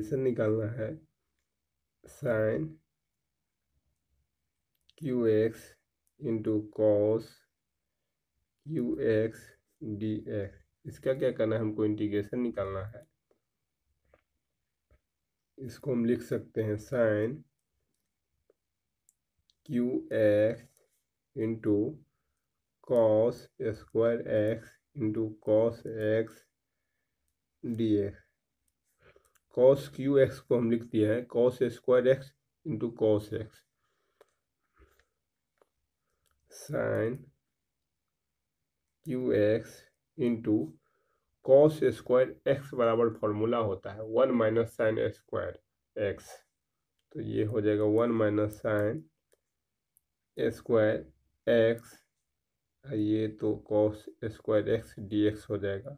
equation निकालना है sine cube x into cos cube x d x इसका क्या करना है हमको इंटीग्रेशन निकालना है इसको हम लिख सकते हैं sine cube x into cos square x into cos x d x cos cube x को हम लिख दिया है cos square x into cos x sine cube x into cos square x बराबर फॉर्मूला होता है one minus sine square x तो ये हो जाएगा one minus sine square x ये तो cos square x d x हो जाएगा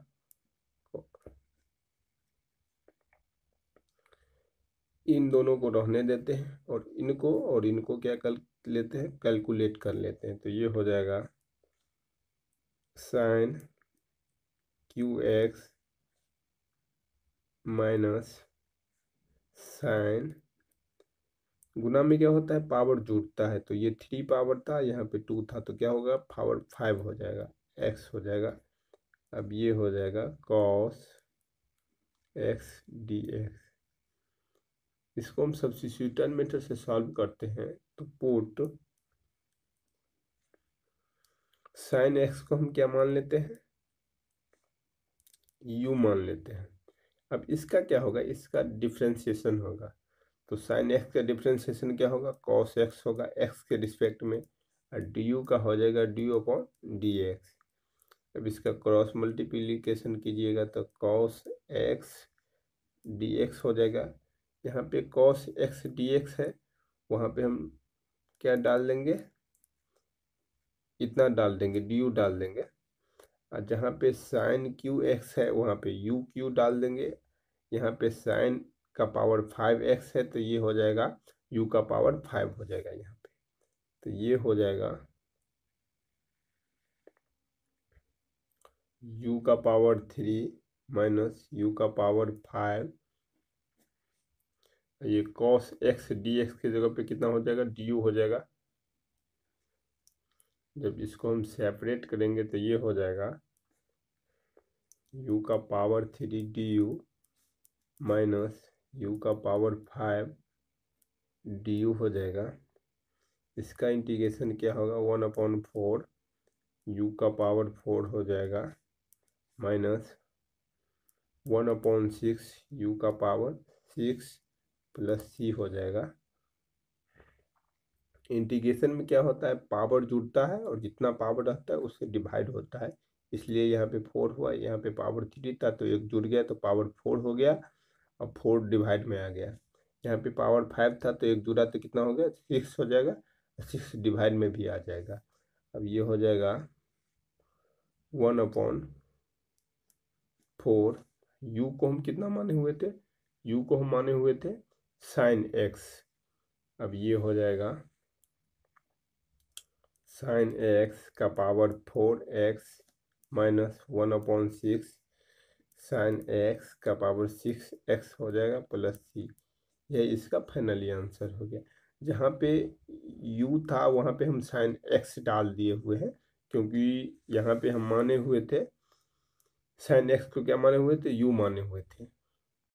इन दोनों को रहने देते हैं और इनको और इनको क्या कर लेते हैं कैलकुलेट कर लेते हैं तो ये हो जाएगा sine cube x minus sine गुना में क्या होता है पावर जुड़ता है तो ये थ्री पावर था यहाँ पे टू था तो क्या होगा पावर फाइव हो जाएगा एक्स हो जाएगा अब ये हो जाएगा कॉस एक्स डी एक्स इसको हम सब्सिट्यूटन मेथड से सॉल्व करते हैं तो पोट साइन एक्स को हम क्या मान लेते हैं यू मान लेते हैं अब इसका क्या होगा इसका डिफ्रेंसिएशन होगा तो साइन एक्स का डिफ्रेंसिएशन क्या होगा कॉस एक्स होगा एक्स के रिस्पेक्ट में और डी यू का हो जाएगा D U upon D X अब इसका क्रॉस मल्टीप्लीकेशन कीजिएगा तो कॉस एक्स डी एक्स हो जाएगा यहाँ पे कॉस एक्स डी एक्स है वहाँ पे हम क्या डाल देंगे इतना डाल देंगे डी यू डाल देंगे और जहाँ पे साइन क्यू एक्स है वहाँ पे यू क्यू डाल देंगे यहाँ पे साइन का पावर फाइव एक्स है तो ये हो जाएगा यू का पावर फाइव हो जाएगा यहाँ पे तो ये हो जाएगा यू का पावर थ्री माइनस यू का पावर फाइव ये कॉस एक्स डी एक्स की जगह पे कितना हो जाएगा डी यू हो जाएगा जब इसको हम सेपरेट करेंगे तो ये हो जाएगा यू का power three d u minus you का पावर फाइव डी यू हो जाएगा इसका इंटीग्रेशन क्या होगा वन अपॉन फोर यू का पावर फोर हो जाएगा minus one upon six u का पावर सिक्स प्लस सी हो जाएगा इंटीग्रेशन में क्या होता है पावर जुड़ता है और जितना पावर रहता है उससे डिवाइड होता है इसलिए यहाँ पे फोर हुआ यहाँ पे पावर थ्री था तो एक जुड़ गया तो पावर फोर हो गया और फोर डिवाइड में आ गया यहाँ पे पावर फाइव था तो एक जुड़ा तो कितना हो गया सिक्स हो जाएगा सिक्स डिवाइड में भी आ जाएगा अब ये हो जाएगा वन अपॉन फोर यू को हम कितना माने हुए थे यू को हम माने हुए थे साइन एक्स अब ये हो जाएगा साइन एक्स का power four x minus one upon six sine x का पावर सिक्स एक्स हो जाएगा प्लस सी यह इसका फाइनली आंसर हो गया जहाँ पे u था वहाँ पे हम साइन एक्स डाल दिए हुए हैं क्योंकि यहाँ पे हम माने हुए थे साइन एक्स को क्या माने हुए थे u माने हुए थे